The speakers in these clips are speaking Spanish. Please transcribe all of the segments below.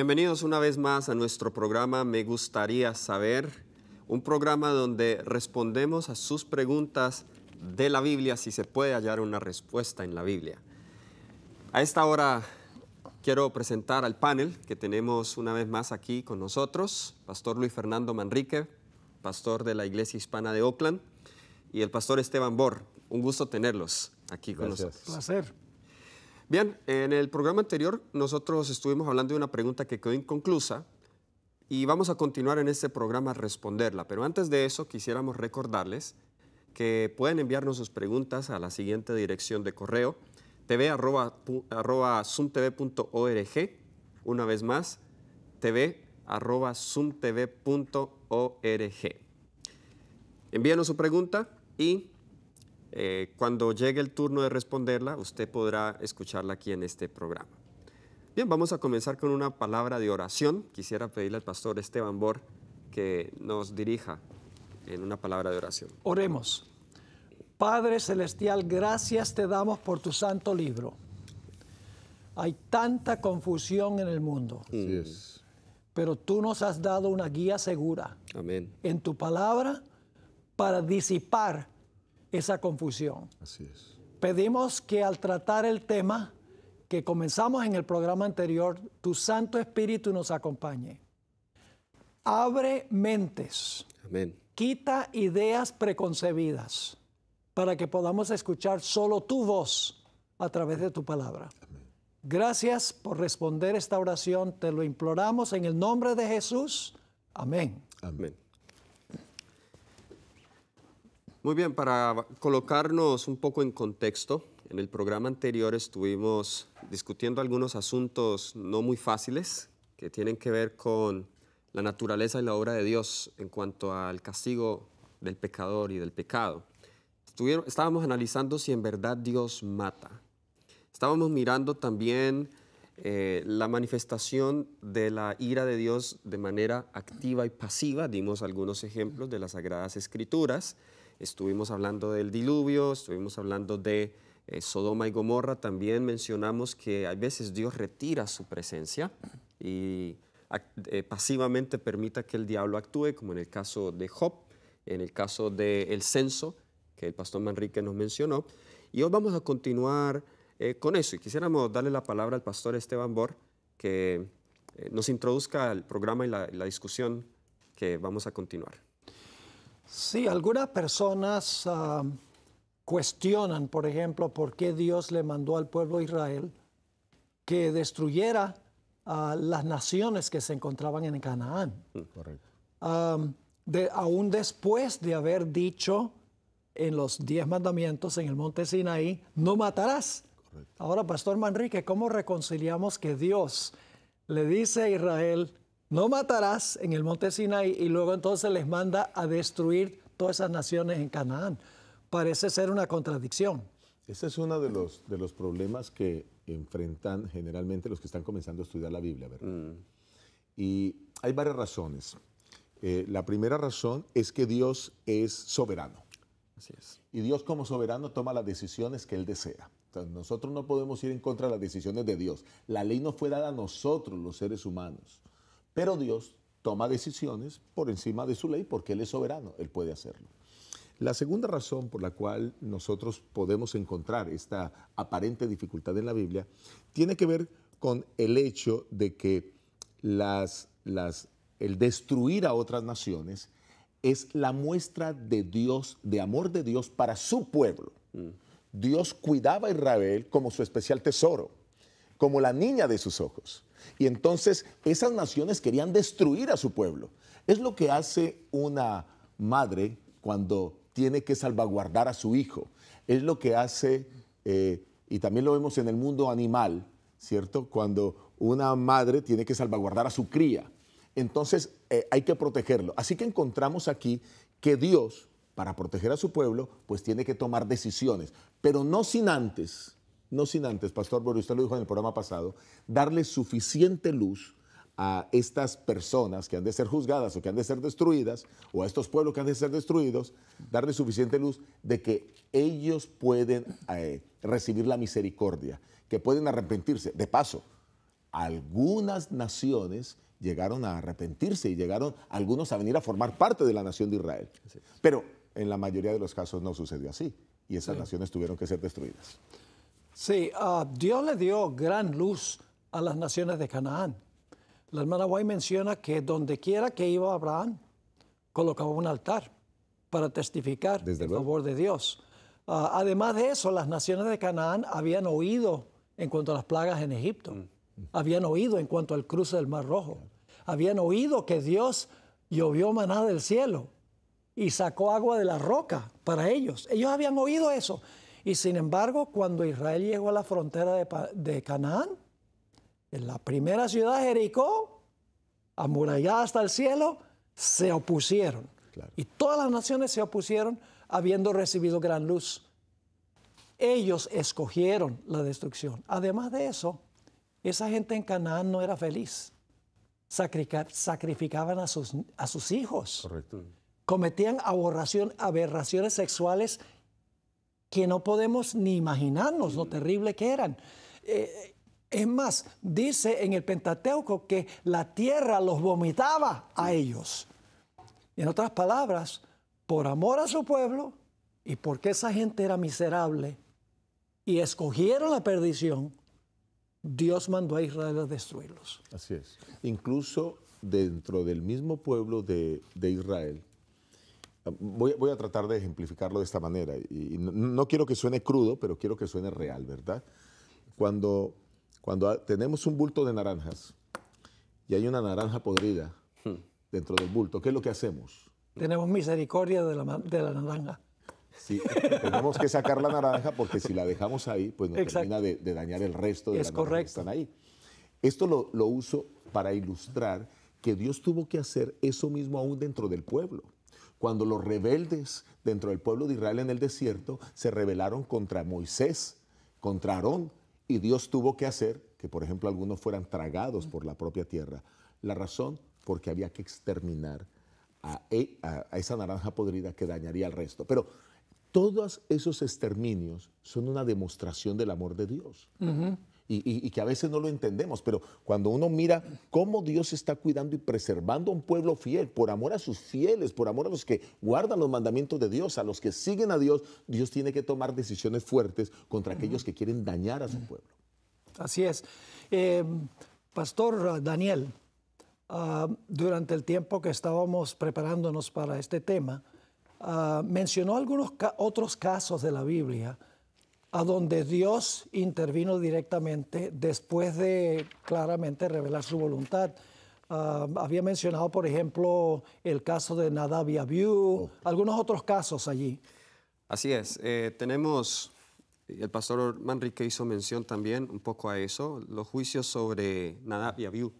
Bienvenidos una vez más a nuestro programa Me gustaría saber, un programa donde respondemos a sus preguntas de la Biblia si se puede hallar una respuesta en la Biblia. A esta hora quiero presentar al panel que tenemos una vez más aquí con nosotros, Pastor Luis Fernando Manrique, pastor de la Iglesia Hispana de Oakland, y el pastor Esteban Bor. Un gusto tenerlos aquí con nosotros. Un placer. Bien, en el programa anterior nosotros estuvimos hablando de una pregunta que quedó inconclusa y vamos a continuar en este programa a responderla. Pero antes de eso quisiéramos recordarles que pueden enviarnos sus preguntas a la siguiente dirección de correo tv.sumtv.org. Una vez más, tv.sumtv.org. Envíanos su pregunta y eh, cuando llegue el turno de responderla, usted podrá escucharla aquí en este programa. Bien, vamos a comenzar con una palabra de oración. Quisiera pedirle al pastor Esteban Bor que nos dirija en una palabra de oración. Oremos. Padre Celestial, gracias te damos por tu santo libro. Hay tanta confusión en el mundo. Mm. Pero tú nos has dado una guía segura. Amén. En tu palabra para disipar esa confusión. Pedimos que al tratar el tema que comenzamos en el programa anterior, tu Santo Espíritu nos acompañe. Abre mentes. Amén. Quita ideas preconcebidas para que podamos escuchar solo tu voz a través de tu palabra. Gracias por responder esta oración. Te lo imploramos en el nombre de Jesús. Amén. Amén. Muy bien, para colocarnos un poco en contexto, en el programa anterior estuvimos discutiendo algunos asuntos no muy fáciles que tienen que ver con la naturaleza y la obra de Dios en cuanto al castigo del pecador y del pecado. estábamos analizando si en verdad Dios mata. Estábamos mirando también eh, la manifestación de la ira de Dios de manera activa y pasiva. Dimos algunos ejemplos de las Sagradas Escrituras. Estuvimos hablando del diluvio, estuvimos hablando de eh, Sodoma y Gomorra. También mencionamos que a veces Dios retira su presencia y eh, pasivamente permita que el diablo actúe, como en el caso de Job, en el caso del censo que el pastor Manrique nos mencionó. Y hoy vamos a continuar eh, con eso. Y quisiéramos darle la palabra al pastor Esteban Bor, que nos introduzca al programa y la discusión que vamos a continuar. Sí, algunas personas ah, cuestionan, por ejemplo, por qué Dios le mandó al pueblo de Israel que destruyera a ah, las naciones que se encontraban en Canaán. Mm, aún después de haber dicho en los diez mandamientos en el monte Sinaí, no matarás. Ahora, Pastor Manrique, ¿cómo reconciliamos que Dios le dice a Israel, no matarás en el monte Sinai y luego entonces les manda a destruir todas esas naciones en Canaán. Parece ser una contradicción. Ese es uno de los, de los problemas que enfrentan generalmente los que están comenzando a estudiar la Biblia, ¿verdad? Mm. Y hay varias razones. Eh, la primera razón es que Dios es soberano. Así es. Y Dios como soberano toma las decisiones que Él desea. nosotros no podemos ir en contra de las decisiones de Dios. La ley no fue dada a nosotros, los seres humanos. Pero Dios toma decisiones por encima de su ley porque Él es soberano, Él puede hacerlo. La segunda razón por la cual nosotros podemos encontrar esta aparente dificultad en la Biblia tiene que ver con el hecho de que las, las, el destruir a otras naciones es la muestra de Dios, de amor de Dios para su pueblo. Mm. Dios cuidaba a Israel como su especial tesoro como la niña de sus ojos. Y entonces esas naciones querían destruir a su pueblo. Es lo que hace una madre cuando tiene que salvaguardar a su hijo. Es lo que hace, eh, y también lo vemos en el mundo animal, ¿cierto? Cuando una madre tiene que salvaguardar a su cría. Entonces eh, hay que protegerlo. Así que encontramos aquí que Dios, para proteger a su pueblo, pues tiene que tomar decisiones, pero no sin antes no sin antes, Pastor Boris, usted lo dijo en el programa pasado, darle suficiente luz a estas personas que han de ser juzgadas o que han de ser destruidas, o a estos pueblos que han de ser destruidos, darle suficiente luz de que ellos pueden eh, recibir la misericordia, que pueden arrepentirse. De paso, algunas naciones llegaron a arrepentirse y llegaron algunos a venir a formar parte de la nación de Israel. Pero en la mayoría de los casos no sucedió así y esas naciones tuvieron que ser destruidas. Sí, ah, Dios le dio gran luz a las naciones de Canaán. La hermana White menciona que dondequiera que iba Abraham, colocaba un altar para testificar el favor de Dios. Ah, además de eso, las naciones de Canaán habían oído en cuanto a las plagas en Egipto, mm. habían oído en cuanto al cruce del Mar Rojo, habían oído que Dios llovió maná del cielo y sacó agua de la roca para ellos. Ellos habían oído eso. Y sin embargo, cuando Israel llegó a la frontera de, Canaán, en la primera ciudad, Jericó, amurallada hasta el cielo, se opusieron. Y todas las naciones se opusieron habiendo recibido gran luz. Ellos escogieron la destrucción. Además de eso, esa gente en Canaán no era feliz. sacrificaban a sus, a sus hijos. Cometían aberraciones sexuales que no podemos ni imaginarnos lo mm. terrible que eran. Eh, es más, dice en el Pentateuco que la tierra los vomitaba a ellos. En otras palabras, por amor a su pueblo y porque esa gente era miserable y escogieron la perdición, Dios mandó a Israel a destruirlos. Así es. Incluso dentro del mismo pueblo de, de Israel, Voy, a tratar de ejemplificarlo de esta manera, y, no, quiero que suene crudo, pero quiero que suene real, ¿verdad? Cuando, cuando tenemos un bulto de naranjas y hay una naranja podrida hmm. dentro del bulto, ¿qué es lo que hacemos? Tenemos misericordia de la, de la naranja. Sí, tenemos que sacar la naranja porque si la dejamos ahí, pues nos termina de, dañar el resto de es las que están ahí. Esto lo, lo uso para ilustrar que Dios tuvo que hacer eso mismo aún dentro del pueblo cuando los rebeldes dentro del pueblo de Israel en el desierto se rebelaron contra Moisés, contra Aarón, y Dios tuvo que hacer que, por ejemplo, algunos fueran tragados por la propia tierra. La razón, porque había que exterminar a, e, esa naranja podrida que dañaría al resto. Pero todos esos exterminios son una demostración del amor de Dios y, que a veces no lo entendemos, pero cuando uno mira cómo Dios está cuidando y preservando a un pueblo fiel, por amor a sus fieles, por amor a los que guardan los mandamientos de Dios, a los que siguen a Dios, Dios tiene que tomar decisiones fuertes contra aquellos que quieren dañar a su pueblo. Así es. Eh, Pastor Daniel, ah, durante el tiempo que estábamos preparándonos para este tema, ah, mencionó algunos otros casos de la Biblia a donde Dios intervino directamente después de claramente revelar su voluntad. Ah, había mencionado, por ejemplo, el caso de Nadab y Abiú, algunos otros casos allí. Así es. Eh, tenemos, el pastor Manrique hizo mención también un poco a eso, los juicios sobre Nadab y Abiú.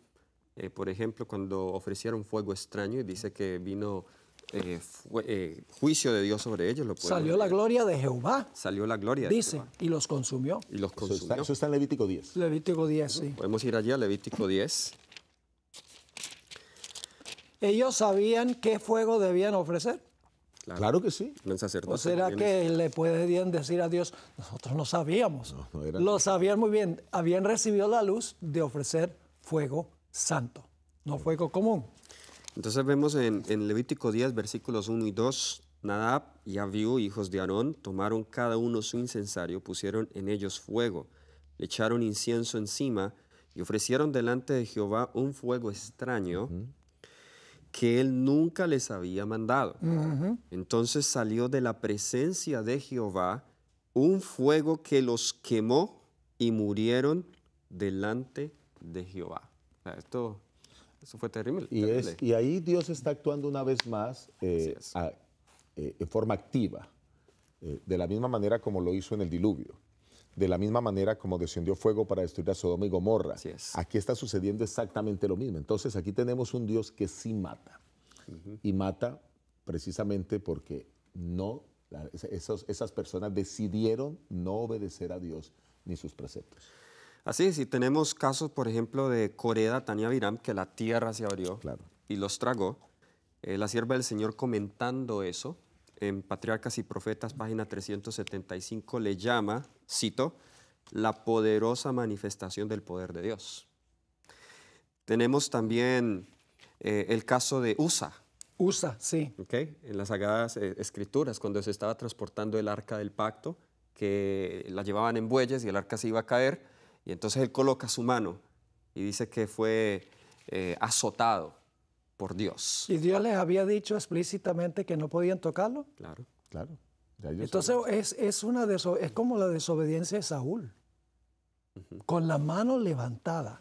Eh, por ejemplo, cuando ofrecieron fuego extraño y dice que vino eh, eh, juicio de Dios sobre ellos. Salió la gloria de Jehová. Salió la gloria. Dice, y los consumió. Y los consumió. Eso está, en Levítico 10. Levítico 10, sí. Podemos ir allá a Levítico 10. Ellos sabían qué fuego debían ofrecer. Claro, que sí. ¿O será que le pueden decir a Dios, nosotros no sabíamos? lo sabían muy bien. Habían recibido la luz de ofrecer fuego santo, no fuego común. Entonces vemos en, Levítico 10, versículos 1 y 2, Nadab y Abiú, hijos de Aarón, tomaron cada uno su incensario, pusieron en ellos fuego, le echaron incienso encima y ofrecieron delante de Jehová un fuego extraño que él nunca les había mandado. Entonces salió de la presencia de Jehová un fuego que los quemó y murieron delante de Jehová. esto eso fue terrible. Y, Es, y ahí Dios está actuando una vez más eh, eh, en forma activa, eh, de la misma manera como lo hizo en el diluvio. De la misma manera como descendió fuego para destruir a Sodoma y Gomorra. Aquí está sucediendo exactamente lo mismo. Entonces aquí tenemos un Dios que sí mata. Y mata precisamente porque no, esas personas decidieron no obedecer a Dios ni sus preceptos. Así, si tenemos casos, por ejemplo, de corea Tania Viram, que la tierra se abrió y los tragó, eh, la sierva del Señor comentando eso, en Patriarcas y Profetas, página 375, le llama, cito, la poderosa manifestación del poder de Dios. Tenemos también eh, el caso de USA. USA, sí. En las Sagradas eh, Escrituras, cuando se estaba transportando el arca del pacto, que la llevaban en bueyes y el arca se iba a caer, entonces él coloca su mano y dice que fue eh, azotado por Dios. ¿Y Dios les había dicho explícitamente que no podían tocarlo? Claro, claro. Entonces es, es, es como la desobediencia de Saúl, con la mano levantada.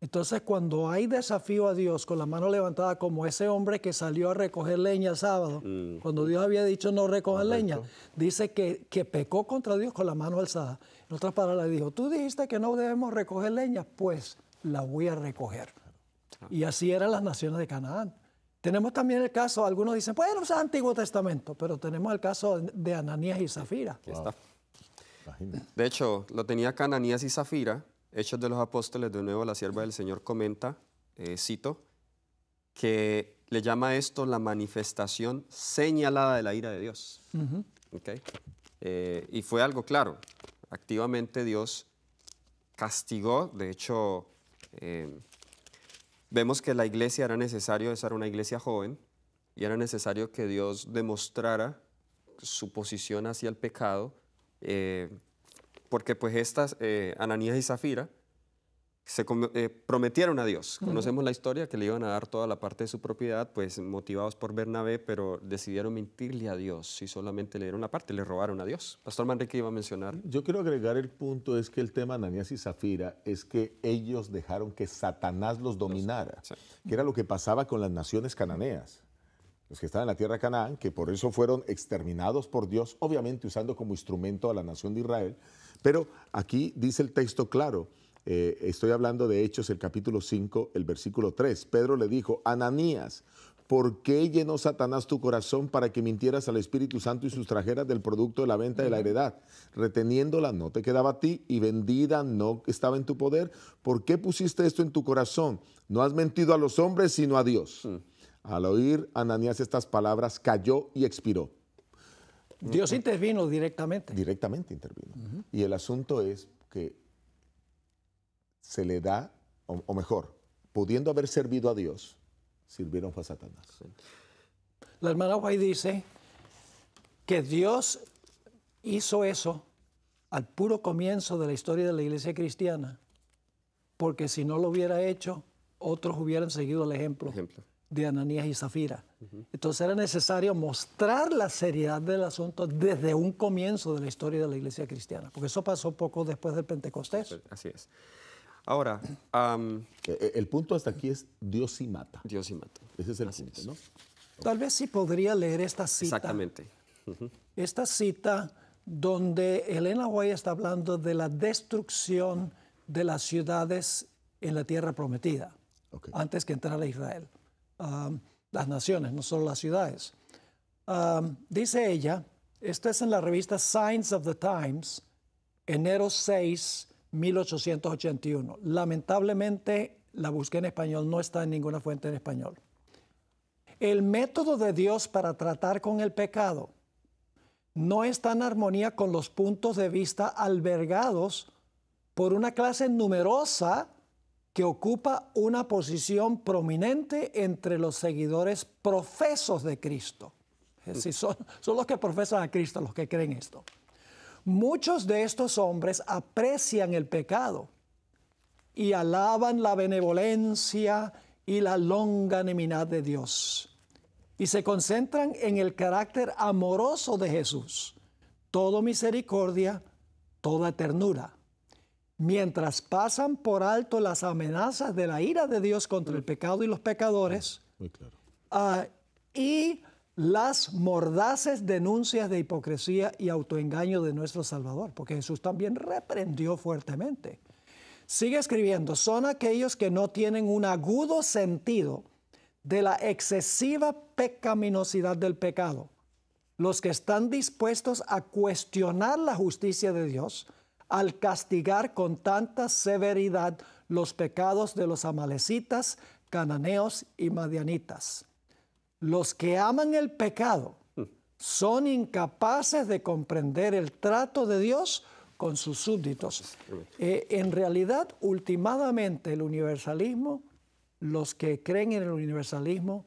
Entonces, cuando hay desafío a Dios con la mano levantada, como ese hombre que salió a recoger leña el sábado, mm. cuando Dios había dicho no recoger leña, dice que, pecó contra Dios con la mano alzada. En otras palabras, dijo, tú dijiste que no debemos recoger leña, pues la voy a recoger. Ah. Y así eran las naciones de Canaán. Tenemos también el caso, algunos dicen, bueno, es Antiguo Testamento, pero tenemos el caso de Ananías y Zafira. De hecho, lo tenía Cananías Ananías y Zafira, Hechos de los Apóstoles, de nuevo la sierva del Señor comenta, eh, cito, que le llama esto la manifestación señalada de la ira de Dios. Eh, y fue algo claro. Activamente Dios castigó, de hecho, eh, vemos que la iglesia era necesario, esa era una iglesia joven, y era necesario que Dios demostrara su posición hacia el pecado, porque pues estas, eh, Ananías y Zafira, se eh, prometieron a Dios. Conocemos la historia que le iban a dar toda la parte de su propiedad, pues motivados por Bernabé, pero decidieron mentirle a Dios y solamente le dieron la parte, le robaron a Dios. Pastor Manrique iba a mencionar. Yo quiero agregar el punto, es que el tema Ananías y Zafira es que ellos dejaron que Satanás los dominara, que era lo que pasaba con las naciones cananeas los que estaban en la tierra de Canaán, que por eso fueron exterminados por Dios, obviamente usando como instrumento a la nación de Israel, pero aquí dice el texto claro, eh, estoy hablando de Hechos, el capítulo 5, el versículo 3. Pedro le dijo, Ananías, ¿por qué llenó Satanás tu corazón para que mintieras al Espíritu Santo y sustrajeras del producto de la venta de la heredad? Reteniéndola no te quedaba a ti y vendida no estaba en tu poder. ¿Por qué pusiste esto en tu corazón? No has mentido a los hombres, sino a Dios. Mm. Al oír Ananías estas palabras, cayó y expiró. Dios intervino directamente. Directamente intervino. Y el asunto es que se le da, o, mejor, pudiendo haber servido a Dios, sirvieron a Satanás. La hermana White dice que Dios hizo eso al puro comienzo de la historia de la iglesia cristiana, porque si no lo hubiera hecho, otros hubieran seguido el ejemplo. ejemplo de Ananías y Zafira. Entonces era necesario mostrar la seriedad del asunto desde un comienzo de la historia de la iglesia cristiana, porque eso pasó poco después del Pentecostés. Así es. Ahora, eh, el, punto hasta aquí es Dios y mata. Dios y mata. Ese es el punto, ¿no? Tal vez sí podría leer esta cita. Exactamente. Esta cita donde Elena White está hablando de la destrucción de las ciudades en la tierra prometida, antes que entrar a Israel las naciones, no solo las ciudades. dice ella, esto es en la revista Science of the Times, enero 6, 1881. Lamentablemente, la busqué en español, no está en ninguna fuente en español. El método de Dios para tratar con el pecado no está en armonía con los puntos de vista albergados por una clase numerosa que ocupa una posición prominente entre los seguidores profesos de Cristo. Es son, son los que profesan a Cristo, los que creen esto. Muchos de estos hombres aprecian el pecado y alaban la benevolencia y la longanimidad de Dios. Y se concentran en el carácter amoroso de Jesús, todo misericordia, toda ternura mientras pasan por alto las amenazas de la ira de Dios contra el pecado y los pecadores, ah, ah, y las mordaces denuncias de hipocresía y autoengaño de nuestro Salvador, porque Jesús también reprendió fuertemente. Sigue escribiendo, son aquellos que no tienen un agudo sentido de la excesiva pecaminosidad del pecado, los que están dispuestos a cuestionar la justicia de Dios, al castigar con tanta severidad los pecados de los amalecitas, cananeos y madianitas. Los que aman el pecado son incapaces de comprender el trato de Dios con sus súbditos. Eh, en realidad, ultimadamente, el universalismo, los que creen en el universalismo,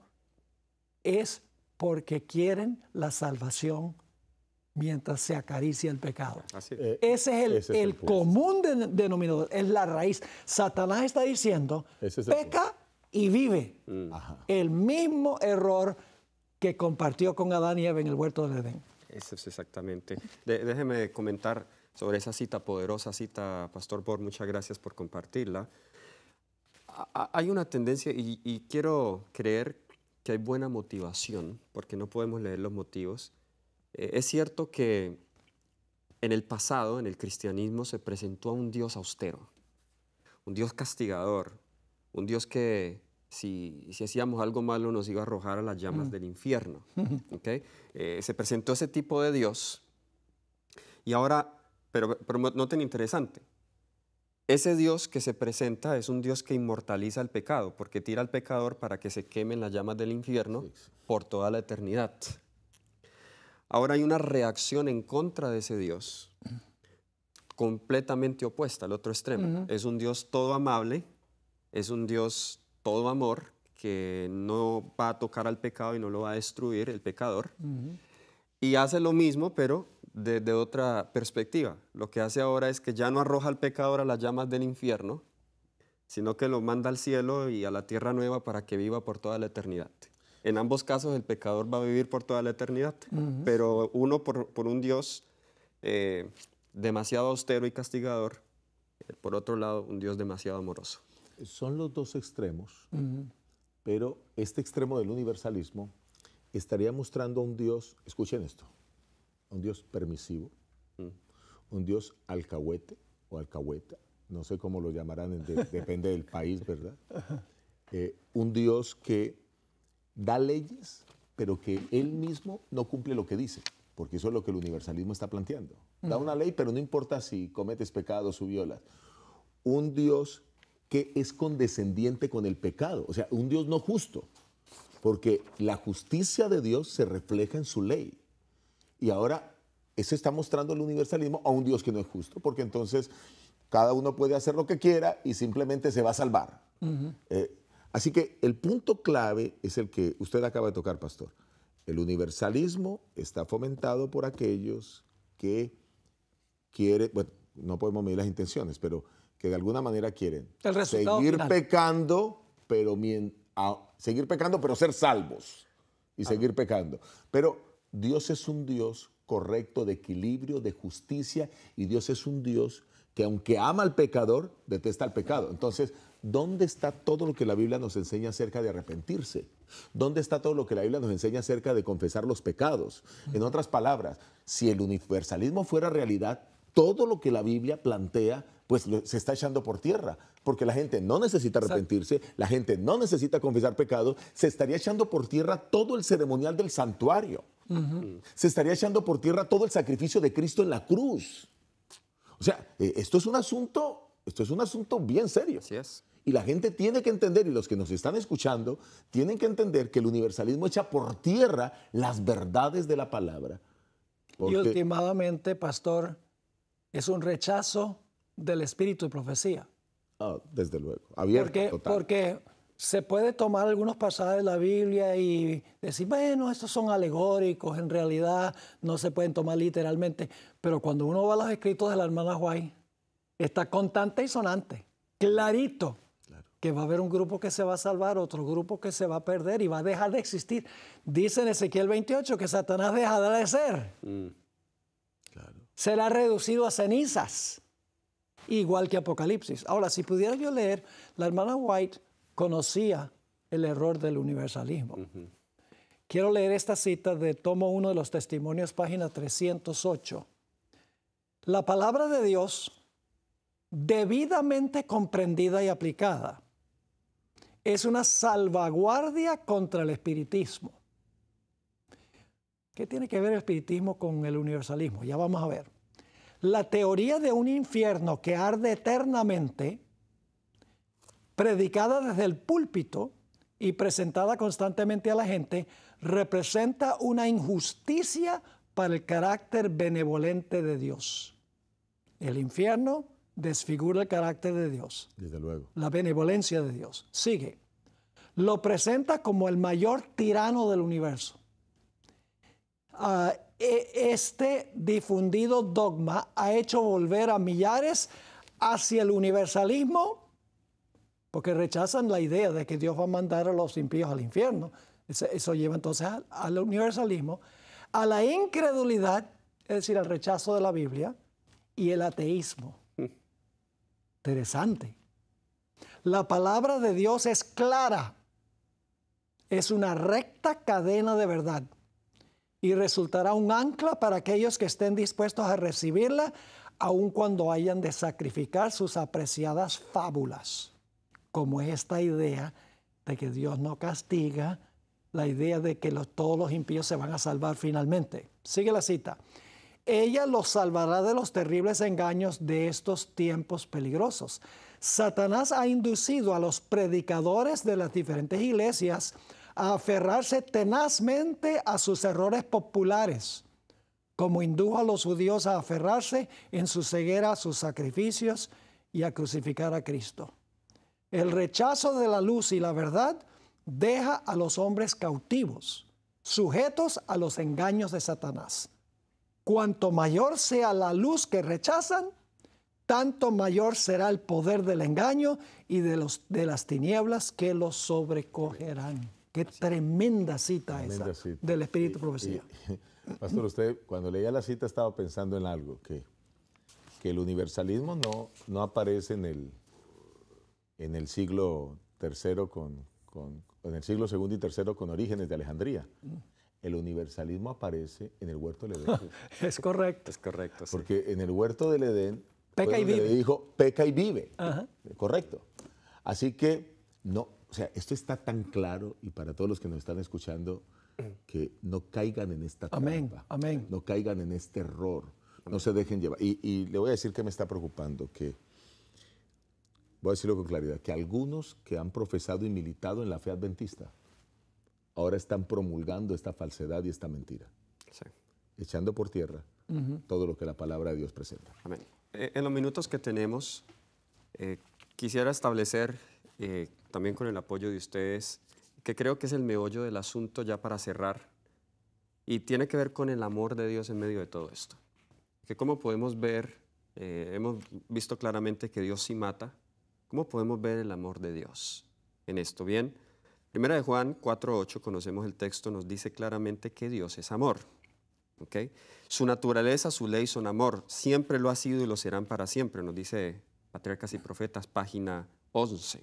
es porque quieren la salvación mientras se acaricia el pecado. Eh, ese es el, común denominador, es la raíz. Satanás está diciendo, peca y vive. Mm. El mismo error que compartió con Adán y Eva en el huerto del Edén. Eso es exactamente. déjeme comentar sobre esa cita, poderosa cita, Pastor Bor, muchas gracias por compartirla. hay una tendencia y quiero creer que hay buena motivación, porque no podemos leer los motivos, eh, es cierto que en el pasado, en el cristianismo, se presentó a un Dios austero, un Dios castigador, un Dios que si, hacíamos algo malo nos iba a arrojar a las llamas del infierno. Eh, se presentó ese tipo de Dios y ahora, pero, pero noten interesante, ese Dios que se presenta es un Dios que inmortaliza el pecado, porque tira al pecador para que se quemen las llamas del infierno por toda la eternidad. Ahora hay una reacción en contra de ese Dios, completamente opuesta al otro extremo. Es un Dios todo amable, es un Dios todo amor, que no va a tocar al pecado y no lo va a destruir el pecador. Y hace lo mismo, pero desde otra perspectiva. Lo que hace ahora es que ya no arroja al pecador a las llamas del infierno, sino que lo manda al cielo y a la tierra nueva para que viva por toda la eternidad. En ambos casos el pecador va a vivir por toda la eternidad, pero uno por, un Dios eh, demasiado austero y castigador, eh, por otro lado un Dios demasiado amoroso. Son los dos extremos, pero este extremo del universalismo estaría mostrando a un Dios, escuchen esto, un Dios permisivo, mm. un Dios alcahuete o alcahueta, no sé cómo lo llamarán, depende del país, ¿verdad? Eh, un Dios que da leyes, pero que él mismo no cumple lo que dice, porque eso es lo que el universalismo está planteando. Da una ley, pero no importa si cometes pecados o violas. Un Dios que es condescendiente con el pecado, o sea, un Dios no justo, porque la justicia de Dios se refleja en su ley. Y ahora eso está mostrando el universalismo a un Dios que no es justo, porque entonces cada uno puede hacer lo que quiera y simplemente se va a salvar. Así que el punto clave es el que usted acaba de tocar, pastor. El universalismo está fomentado por aquellos que quieren, bueno, no podemos medir las intenciones, pero que de alguna manera quieren seguir pecando, pero seguir pecando, pero ser salvos y seguir pecando. Pero Dios es un Dios correcto de equilibrio, de justicia, y Dios es un Dios que aunque ama al pecador, detesta al pecado. Entonces, ¿dónde está todo lo que la Biblia nos enseña acerca de arrepentirse? ¿Dónde está todo lo que la Biblia nos enseña acerca de confesar los pecados? En otras palabras, si el universalismo fuera realidad, todo lo que la Biblia plantea pues se está echando por tierra, porque la gente no necesita arrepentirse, la gente no necesita confesar pecados, se estaría echando por tierra todo el ceremonial del santuario, se estaría echando por tierra todo el sacrificio de Cristo en la cruz. O sea, eh, esto es un asunto, esto es un asunto bien serio. Así es. Y la gente tiene que entender, y los que nos están escuchando, tienen que entender que el universalismo echa por tierra las verdades de la palabra. Y últimamente, pastor, es un rechazo del espíritu de profecía. Ah, desde luego, abierto. Porque, porque se puede tomar algunos pasajes de la Biblia y decir, bueno, estos son alegóricos, en realidad no se pueden tomar literalmente. Pero cuando uno va a los escritos de la hermana guay está constante y sonante, clarito que va a haber un grupo que se va a salvar, otro grupo que se va a perder y va a dejar de existir. Dice en Ezequiel 28 que Satanás deja de ser. Mm. Será reducido a cenizas, igual que Apocalipsis. Ahora, si pudiera yo leer, la hermana White conocía el error del universalismo. Quiero leer esta cita de tomo 1 de los testimonios, página 308. La palabra de Dios, debidamente comprendida y aplicada, es una salvaguardia contra el espiritismo. ¿Qué tiene que ver el espiritismo con el universalismo? Ya vamos a ver. La teoría de un infierno que arde eternamente, predicada desde el púlpito y presentada constantemente a la gente, representa una injusticia para el carácter benevolente de Dios. El infierno desfigura el carácter de Dios. Desde luego. La benevolencia de Dios. Sigue. Lo presenta como el mayor tirano del universo. Ah, e, este difundido dogma ha hecho volver a millares hacia el universalismo porque rechazan la idea de que Dios va a mandar a los impíos al infierno. Eso, lleva entonces al universalismo, a la incredulidad, es decir, al rechazo de la Biblia y el ateísmo. Interesante. La palabra de Dios es clara. Es una recta cadena de verdad y resultará un ancla para aquellos que estén dispuestos a recibirla, aun cuando hayan de sacrificar sus apreciadas fábulas, como esta idea de que Dios no castiga, la idea de que todos los impíos se van a salvar finalmente. Sigue la cita. Ella los salvará de los terribles engaños de estos tiempos peligrosos. Satanás ha inducido a los predicadores de las diferentes iglesias a aferrarse tenazmente a sus errores populares, como indujo a los judíos a aferrarse en su ceguera a sus sacrificios y a crucificar a Cristo. El rechazo de la luz y la verdad deja a los hombres cautivos, sujetos a los engaños de Satanás cuanto mayor sea la luz que rechazan, tanto mayor será el poder del engaño y de, los, de las tinieblas que los sobrecogerán. Qué tremenda cita esa del Espíritu y, Profecía. pastor, usted cuando leía la cita estaba pensando en algo, que, que el universalismo no, no aparece en el, en el siglo tercero con, en el siglo segundo y tercero con Orígenes de Alejandría. Mm el universalismo aparece en el huerto del Edén. es correcto. Es correcto. Porque en el huerto del Edén peca y le dijo peca y vive. Ajá. Correcto. Así que no, o sea, esto está tan claro y para todos los que nos están escuchando que no caigan en esta trampa. Amén. Amén. No caigan en este error. No se dejen llevar. Y, y le voy a decir que me está preocupando que voy a decirlo con claridad, que algunos que han profesado y militado en la fe adventista ahora están promulgando esta falsedad y esta mentira. Echando por tierra todo lo que la palabra de Dios presenta. Amén. Eh, en los minutos que tenemos, eh, quisiera establecer, eh, también con el apoyo de ustedes, que creo que es el meollo del asunto ya para cerrar, y tiene que ver con el amor de Dios en medio de todo esto. Que como podemos ver, hemos visto claramente que Dios sí mata, ¿cómo podemos ver el amor de Dios en esto? Bien, Primera de Juan 4.8, conocemos el texto, nos dice claramente que Dios es amor. Su naturaleza, su ley son amor. Siempre lo ha sido y lo serán para siempre, nos dice Patriarcas y Profetas, página 11.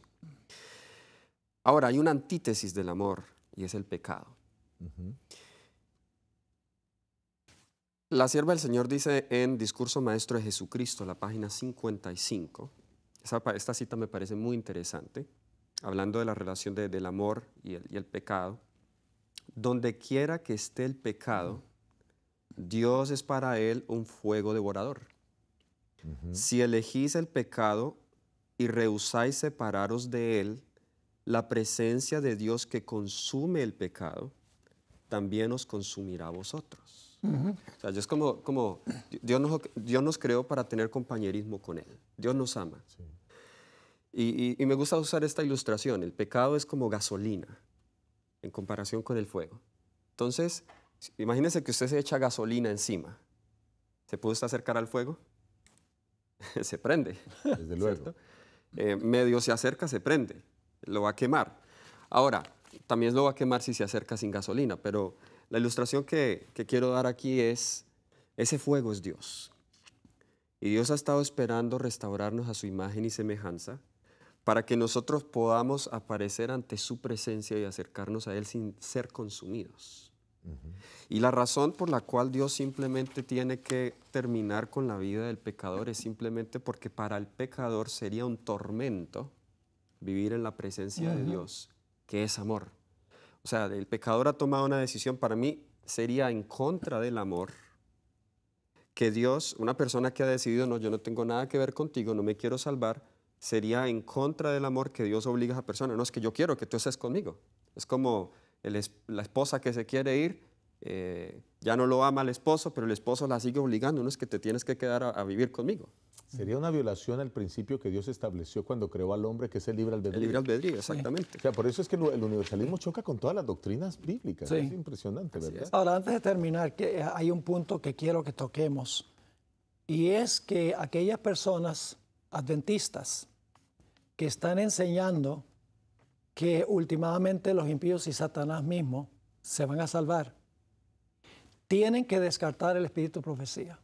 Ahora, hay una antítesis del amor y es el pecado. La sierva del Señor dice en Discurso Maestro de Jesucristo, la página 55, esta cita me parece muy interesante, hablando de la relación del amor y el, pecado, donde quiera que esté el pecado, Dios es para él un fuego devorador. Si elegís el pecado y rehusáis separaros de él, la presencia de Dios que consume el pecado también os consumirá a vosotros. O sea, es como, como Dios, nos, Dios nos creó para tener compañerismo con Él. Dios nos ama. Y, me gusta usar esta ilustración. El pecado es como gasolina en comparación con el fuego. Entonces, imagínese que usted se echa gasolina encima. ¿Se puede acercar al fuego? se prende. Desde luego. Eh, medio se acerca, se prende. Lo va a quemar. Ahora, también lo va a quemar si se acerca sin gasolina, pero la ilustración que, quiero dar aquí es, ese fuego es Dios. Y Dios ha estado esperando restaurarnos a su imagen y semejanza para que nosotros podamos aparecer ante su presencia y acercarnos a Él sin ser consumidos. Y la razón por la cual Dios simplemente tiene que terminar con la vida del pecador es simplemente porque para el pecador sería un tormento vivir en la presencia de Dios, que es amor. O sea, el pecador ha tomado una decisión para mí sería en contra del amor que Dios, una persona que ha decidido, no, yo no tengo nada que ver contigo, no me quiero salvar, sería en contra del amor que Dios obliga a esa persona. No es que yo quiero que tú estés conmigo. Es como la esposa que se quiere ir, eh, ya no lo ama el esposo, pero el esposo la sigue obligando. No es que te tienes que quedar a, vivir conmigo. Sería una violación al principio que Dios estableció cuando creó al hombre, que es el libre albedrío. El libre albedrío, exactamente. O sea, por eso es que el universalismo choca con todas las doctrinas bíblicas. Es impresionante, ¿verdad? Ahora, antes de terminar, que hay un punto que quiero que toquemos. Y es que aquellas personas adventistas que están enseñando que últimamente los impíos y Satanás mismo se van a salvar, tienen que descartar el espíritu de profecía.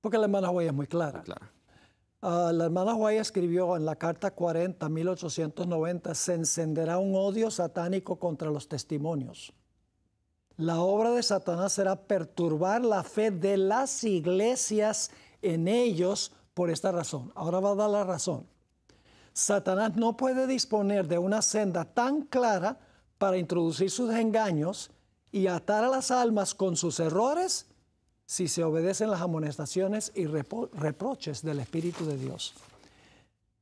Porque la hermana Huaya es muy clara. Ah, la hermana Huaya escribió en la carta 40, 1890, se encenderá un odio satánico contra los testimonios. La obra de Satanás será perturbar la fe de las iglesias en ellos por esta razón. Ahora va a dar la razón. Satanás no puede disponer de una senda tan clara para introducir sus engaños y atar a las almas con sus errores si se obedecen las amonestaciones y reproches del Espíritu de Dios.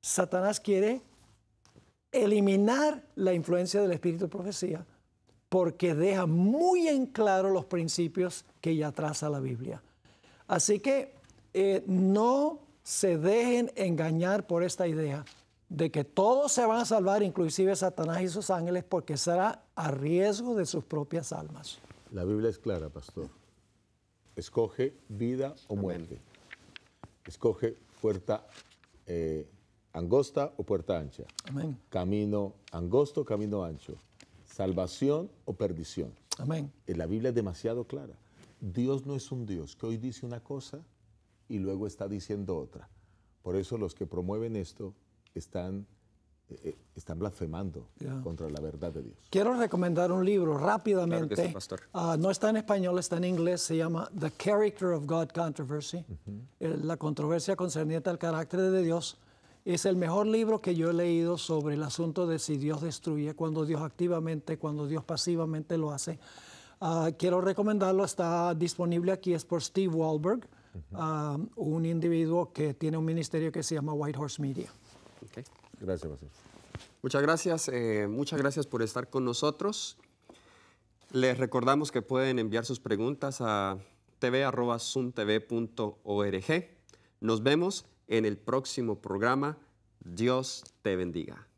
Satanás quiere eliminar la influencia del Espíritu de profecía porque deja muy en claro los principios que ya traza la Biblia. Así que eh, no se dejen engañar por esta idea de que todos se van a salvar, inclusive Satanás y sus ángeles, porque será a riesgo de sus propias almas. La Biblia es clara, pastor. Escoge vida o muerte. Escoge puerta eh, angosta o puerta ancha. Amén. Camino angosto, camino ancho. Salvación o perdición. Amén. Eh, la Biblia es demasiado clara. Dios no es un Dios que hoy dice una cosa y luego está diciendo otra. Por eso los que promueven esto están, eh, eh, están blasfemando contra la verdad de Dios. Quiero recomendar un libro rápidamente. Ah, no está en español, está en inglés. Se llama The Character of God Controversy. Eh, la controversia concerniente al carácter de Dios. Es el mejor libro que yo he leído sobre el asunto de si Dios destruye, cuando Dios activamente, cuando Dios pasivamente lo hace. Ah, quiero recomendarlo, está disponible aquí, es por Steve Wahlberg, ah, un individuo que tiene un ministerio que se llama White Horse Media. Gracias, Muchas gracias, eh, muchas gracias por estar con nosotros. Les recordamos que pueden enviar sus preguntas a tv.zumtv.org. Nos vemos en el próximo programa. Dios te bendiga.